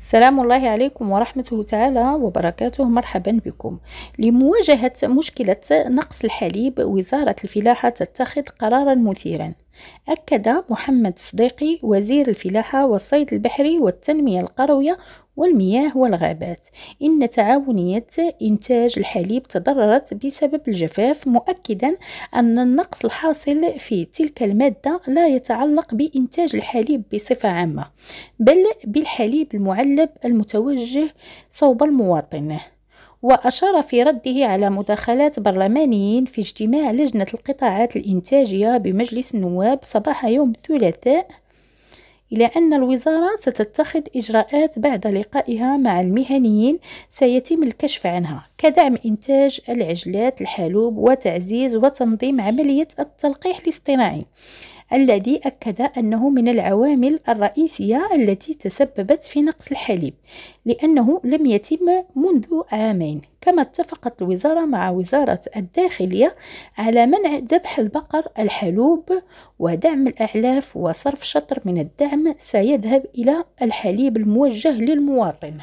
السلام الله عليكم ورحمته تعالى وبركاته مرحبا بكم لمواجهة مشكلة نقص الحليب وزارة الفلاحة تتخذ قرارا مثيرا أكد محمد صديقي وزير الفلاحة والصيد البحري والتنمية القروية والمياه والغابات إن تعاونية إنتاج الحليب تضررت بسبب الجفاف مؤكدا أن النقص الحاصل في تلك المادة لا يتعلق بإنتاج الحليب بصفة عامة بل بالحليب المعلب المتوجه صوب المواطن وأشار في رده على مداخلات برلمانيين في اجتماع لجنة القطاعات الإنتاجية بمجلس النواب صباح يوم الثلاثاء إلى أن الوزارة ستتخذ إجراءات بعد لقائها مع المهنيين سيتم الكشف عنها كدعم إنتاج العجلات الحالوب وتعزيز وتنظيم عملية التلقيح الاصطناعي الذي أكد أنه من العوامل الرئيسية التي تسببت في نقص الحليب لأنه لم يتم منذ عامين كما اتفقت الوزارة مع وزارة الداخلية على منع ذبح البقر الحلوب ودعم الأعلاف وصرف شطر من الدعم سيذهب إلى الحليب الموجه للمواطن